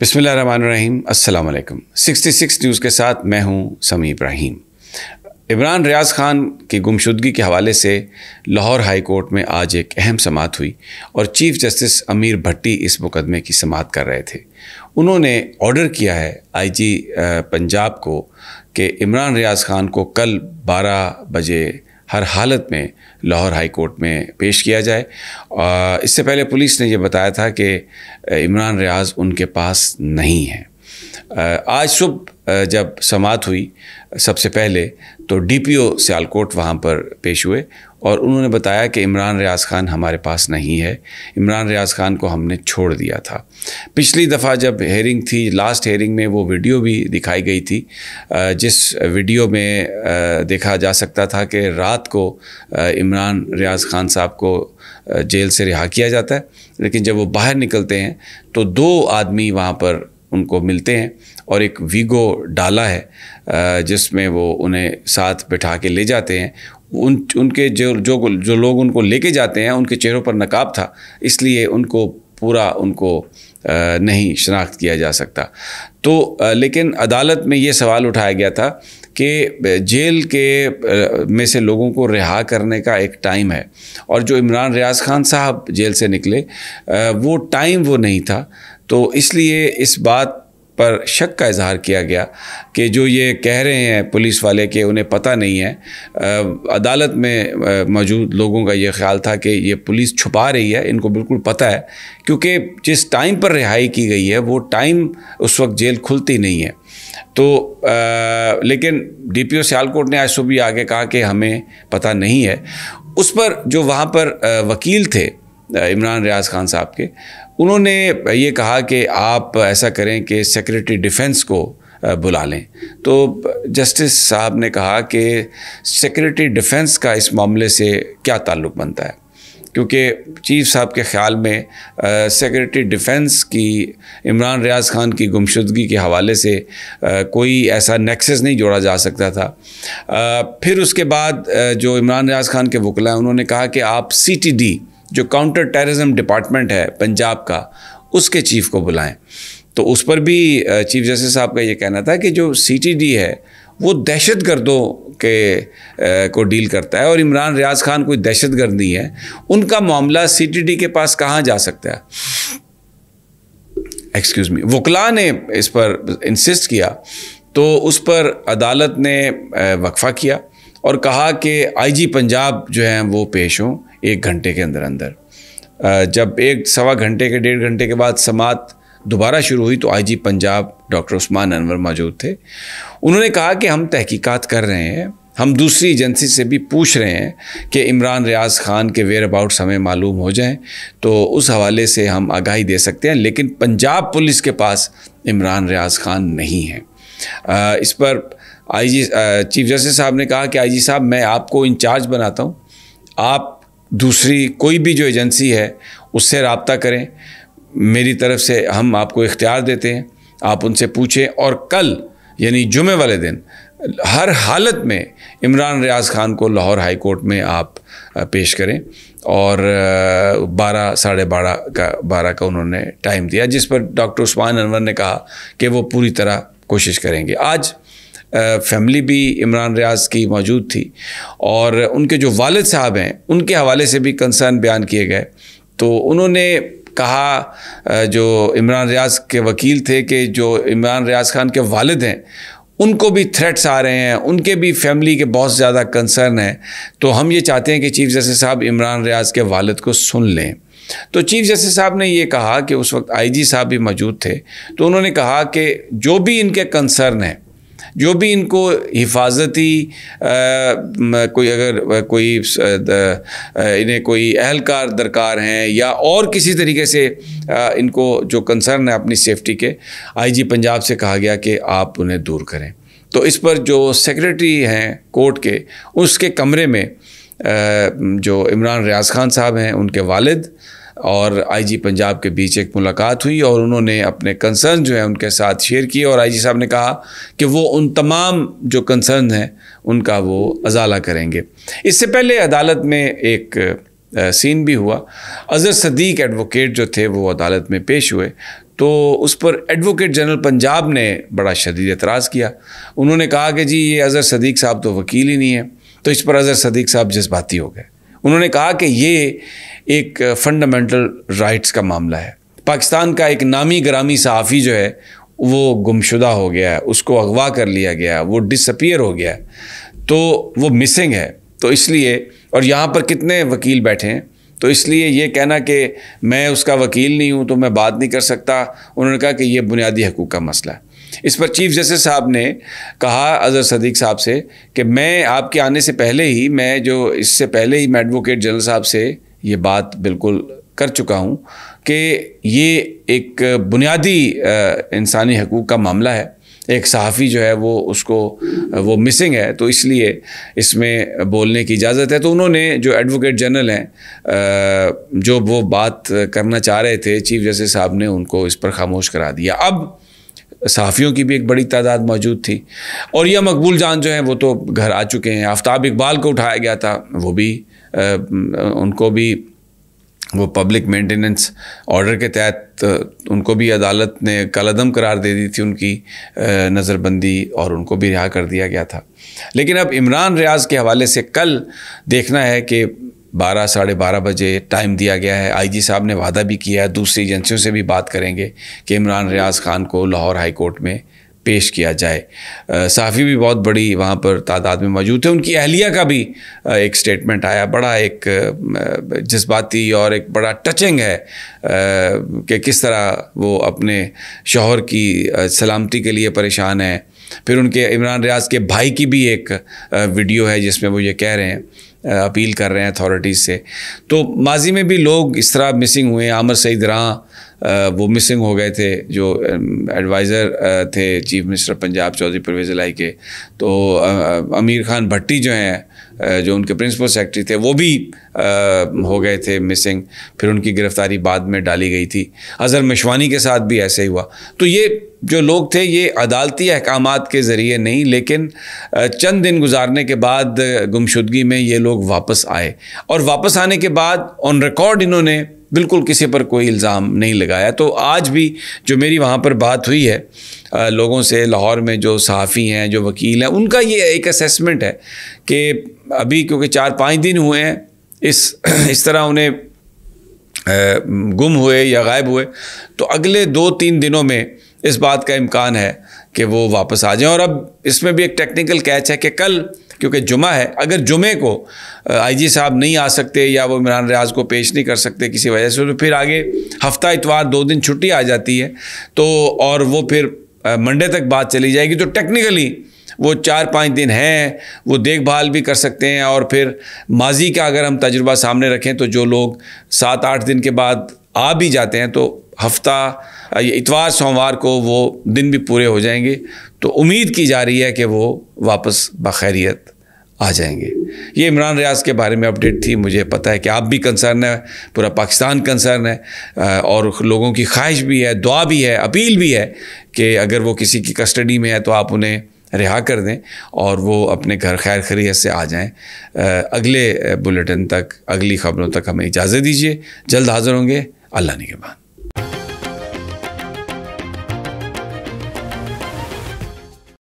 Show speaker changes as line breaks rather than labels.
बिसमिल्ल रहीम अस्सलाम वालेकुम 66 न्यूज़ के साथ मैं हूं समी इब्राहिम इमरान रियाज खान की गुमशुदगी के हवाले से लाहौर हाई कोर्ट में आज एक अहम समात हुई और चीफ जस्टिस अमीर भट्टी इस मुकदमे की समात कर रहे थे उन्होंने ऑर्डर किया है आईजी पंजाब को कि इमरान रियाज खान को कल 12 बजे हर हालत में लाहौर हाई कोर्ट में पेश किया जाए और इससे पहले पुलिस ने यह बताया था कि इमरान रियाज उनके पास नहीं है आज सुबह जब समात हुई सबसे पहले तो डीपीओ सियालकोट वहाँ पर पेश हुए और उन्होंने बताया कि इमरान रियाज खान हमारे पास नहीं है इमरान रियाज खान को हमने छोड़ दिया था पिछली दफ़ा जब हेयरिंग थी लास्ट हेयरिंग में वो वीडियो भी दिखाई गई थी जिस वीडियो में देखा जा सकता था कि रात को इमरान रियाज खान साहब को जेल से रिहा किया जाता है लेकिन जब वो बाहर निकलते हैं तो दो आदमी वहाँ पर उनको मिलते हैं और एक वीगो डाला है जिसमें वो उन्हें साथ बिठा के ले जाते हैं उन उनके जो जो जो लोग उनको लेके जाते हैं उनके चेहरों पर नकाब था इसलिए उनको पूरा उनको नहीं शनाख्त किया जा सकता तो लेकिन अदालत में ये सवाल उठाया गया था कि जेल के में से लोगों को रिहा करने का एक टाइम है और जो इमरान रियाज खान साहब जेल से निकले वो टाइम वो नहीं था तो इसलिए इस बात पर शक का इजहार किया गया कि जो ये कह रहे हैं पुलिस वाले के उन्हें पता नहीं है अदालत में मौजूद लोगों का ये ख्याल था कि ये पुलिस छुपा रही है इनको बिल्कुल पता है क्योंकि जिस टाइम पर रिहाई की गई है वो टाइम उस वक्त जेल खुलती नहीं है तो आ, लेकिन डीपीओ सियालकोट ने आज सुबह आगे कहा कि हमें पता नहीं है उस पर जो वहाँ पर वकील थे इमरान रियाज खान साहब के उन्होंने ये कहा कि आप ऐसा करें कि सेक्रेटरी डिफेंस को बुला लें तो जस्टिस साहब ने कहा कि सेक्रेटरी डिफेंस का इस मामले से क्या ताल्लुक़ बनता है क्योंकि चीफ साहब के ख्याल में सेक्रेटरी डिफेंस की इमरान रियाज खान की गुमशुदगी के हवाले से आ, कोई ऐसा नेक्सेस नहीं जोड़ा जा सकता था आ, फिर उसके बाद आ, जो इमरान रियाज खान के वकला हैं उन्होंने कहा कि आप सी टी डी जो काउंटर टेररिज्म डिपार्टमेंट है पंजाब का उसके चीफ को बुलाएं तो उस पर भी चीफ जस्टिस साहब का ये कहना था कि जो सीटीडी है वो दहशत गर्दों के को डील करता है और इमरान रियाज खान कोई दहशत गर्द नहीं है उनका मामला सीटीडी के पास कहाँ जा सकता है एक्सक्यूज़ मी वकला ने इस पर इंसिस्ट किया तो उस पर अदालत ने वक्फ़ा किया और कहा कि आईजी पंजाब जो हैं वो पेश हों एक घंटे के अंदर अंदर जब एक सवा घंटे के डेढ़ घंटे के बाद समात दोबारा शुरू हुई तो आईजी पंजाब डॉक्टर उस्मान अनवर मौजूद थे उन्होंने कहा कि हम तहकीकात कर रहे हैं हम दूसरी एजेंसी से भी पूछ रहे हैं कि इमरान रियाज खान के वेयर अबाउट हमें मालूम हो जाएं तो उस हवाले से हम आगाही दे सकते हैं लेकिन पंजाब पुलिस के पास इमरान रियाज खान नहीं है इस पर आईजी चीफ जस्टिस साहब ने कहा कि आईजी साहब मैं आपको इंचार्ज बनाता हूँ आप दूसरी कोई भी जो एजेंसी है उससे रबता करें मेरी तरफ से हम आपको इख्तियार देते हैं आप उनसे पूछें और कल यानी जुमे वाले दिन हर हालत में इमरान रियाज खान को लाहौर हाई कोर्ट में आप पेश करें और बारह साढ़े बारह का बारह का उन्होंने टाइम दिया जिस पर डॉक्टर उस्मान अनवर ने कहा कि वो पूरी तरह कोशिश करेंगे आज फैमिली भी इमरान रियाज की मौजूद थी और उनके जो वालद साहब हैं उनके हवाले से भी कंसर्न बयान किए गए तो उन्होंने कहा जो इमरान रियाज के वकील थे कि जो इमरान रियाज खान के वालद हैं उनको भी थ्रेट्स आ रहे हैं उनके भी फैमिली के बहुत ज़्यादा कंसर्न है तो हम ये चाहते हैं कि चीफ जस्टिस साहब इमरान रियाज के वालद को सुन लें तो चीफ जस्टिस साहब ने ये कहा कि उस वक्त आईजी साहब भी मौजूद थे तो उन्होंने कहा कि जो भी इनके कंसर्न हैं जो भी इनको हिफाजती कोई अगर कोई इन्हें कोई अहलकार दरकार हैं या और किसी तरीके से इनको जो कंसर्न है अपनी सेफ्टी के आईजी पंजाब से कहा गया कि आप उन्हें दूर करें तो इस पर जो सेक्रेटरी हैं कोर्ट के उसके कमरे में जो इमरान रियाज खान साहब हैं उनके वालिद और आईजी पंजाब के बीच एक मुलाकात हुई और उन्होंने अपने कंसर्न जो है उनके साथ शेयर किए और आईजी साहब ने कहा कि वो उन तमाम जो कंसर्न हैं उनका वो अजाला करेंगे इससे पहले अदालत में एक सीन भी हुआ अजहर सदीक एडवोकेट जो थे वो अदालत में पेश हुए तो उस पर एडवोकेट जनरल पंजाब ने बड़ा शदीद एतराज़ किया उन्होंने कहा कि जी ये अजहर सदीक साहब तो वकील ही नहीं है तो इस पर अजहर सदीक साहब जज्बाती हो गए उन्होंने कहा कि ये एक फंडामेंटल राइट्स का मामला है पाकिस्तान का एक नामी ग्रामी सहाफ़ी जो है वो गुमशुदा हो गया है उसको अगवा कर लिया गया है वो डिसअपियर हो गया है तो वो मिसिंग है तो इसलिए और यहाँ पर कितने वकील बैठे हैं तो इसलिए ये कहना कि मैं उसका वकील नहीं हूँ तो मैं बात नहीं कर सकता उन्होंने कहा कि ये बुनियादी हकूक़ का मसला है इस पर चीफ जस्टिस साहब ने कहा अजहर सदीक साहब से कि मैं आपके आने से पहले ही मैं जो इससे पहले ही मैं एडवोकेट जनरल साहब से ये बात बिल्कुल कर चुका हूँ कि ये एक बुनियादी इंसानी हकूक़ का मामला है एक सहाफ़ी जो है वो उसको वो मिसिंग है तो इसलिए इसमें बोलने की इजाज़त है तो उन्होंने जो एडवोकेट जनरल हैं जो वो बात करना चाह रहे थे चीफ जस्टिस साहब ने उनको इस पर खामोश करा दिया अब सहाफ़ियों की भी एक बड़ी तादाद मौजूद थी और यह मकबूल जान जो हैं वो तो घर आ चुके हैं आफ्ताब इकबाल को उठाया गया था वो भी आ, उनको भी वो पब्लिक मेंटेनेंस ऑर्डर के तहत उनको भी अदालत ने कलदम करार दे दी थी उनकी नज़रबंदी और उनको भी रिहा कर दिया गया था लेकिन अब इमरान रियाज के हवाले से कल देखना है कि बारह साढ़े बारह बजे टाइम दिया गया है आईजी साहब ने वादा भी किया है दूसरी एजेंसियों से भी बात करेंगे कि इमरान रियाज खान को लाहौर हाई कोर्ट में पेश किया जाए साफ़ी भी बहुत बड़ी वहाँ पर तादाद में मौजूद थे उनकी अहलिया का भी एक स्टेटमेंट आया बड़ा एक जज्बाती और एक बड़ा टचिंग है कि किस तरह वो अपने शोहर की सलामती के लिए परेशान है फिर उनके इमरान रियाज के भाई की भी एक वीडियो है जिसमें वो ये कह रहे हैं अपील कर रहे हैं अथॉरिटीज़ से तो माजी में भी लोग इस तरह मिसिंग हुए आमर सईद रहा वो मिसिंग हो गए थे जो एडवाइज़र थे चीफ मिनिस्टर पंजाब चौधरी परवेज़ लाई के तो अमीर खान भट्टी जो हैं जो उनके प्रिंसिपल सेक्रेटरी थे वो भी हो गए थे मिसिंग फिर उनकी गिरफ्तारी बाद में डाली गई थी अज़हर मिशवानी के साथ भी ऐसे ही हुआ तो ये जो लोग थे ये अदालती अहकाम के ज़रिए नहीं लेकिन चंद दिन गुजारने के बाद गुमशुदगी में ये लोग वापस आए और वापस आने के बाद ऑन रिकॉर्ड इन्होंने बिल्कुल किसी पर कोई इल्ज़ाम नहीं लगाया तो आज भी जो मेरी वहाँ पर बात हुई है लोगों से लाहौर में जो सहाफ़ी हैं जो वकील हैं उनका ये एक असेसमेंट है कि अभी क्योंकि चार पाँच दिन हुए हैं इस इस तरह उन्हें गुम हुए या गायब हुए तो अगले दो तीन दिनों में इस बात का इम्कान है कि वो वापस आ जाएं और अब इसमें भी एक टेक्निकल कैच है कि कल क्योंकि जुमा है अगर जुमे को आईजी साहब नहीं आ सकते या वो इमरान रियाज को पेश नहीं कर सकते किसी वजह से तो फिर आगे हफ्ता इतवार दो दिन छुट्टी आ जाती है तो और वो फिर मंडे तक बात चली जाएगी तो टेक्निकली वो चार पाँच दिन हैं वो देखभाल भी कर सकते हैं और फिर माजी का अगर हम तजुर्बा सामने रखें तो जो लोग सात आठ दिन के बाद आ भी जाते हैं तो हफ्ता इतवार सोमवार को वो दिन भी पूरे हो जाएंगे तो उम्मीद की जा रही है कि वो वापस बखैरियत आ जाएंगे ये इमरान रियाज के बारे में अपडेट थी मुझे पता है कि आप भी कंसर्न है पूरा पाकिस्तान कंसर्न है और लोगों की ख्वाहिश भी है दुआ भी है अपील भी है कि अगर वो किसी की कस्टडी में है तो आप उन्हें रिहा कर दें और वो अपने घर खैर खरीत से आ जाएं अगले बुलेटिन तक अगली खबरों तक हमें इजाज़त दीजिए जल्द हाज़िर होंगे अल्लाह बाद